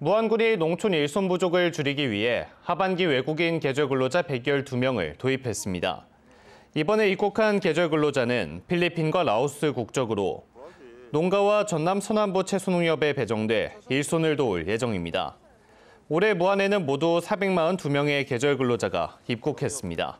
무안군이 농촌 일손 부족을 줄이기 위해 하반기 외국인 계절 근로자 112명을 도입했습니다. 이번에 입국한 계절 근로자는 필리핀과 라오스 국적으로 농가와 전남 서남부 채소농협에 배정돼 일손을 도울 예정입니다. 올해 무안에는 모두 442명의 계절 근로자가 입국했습니다.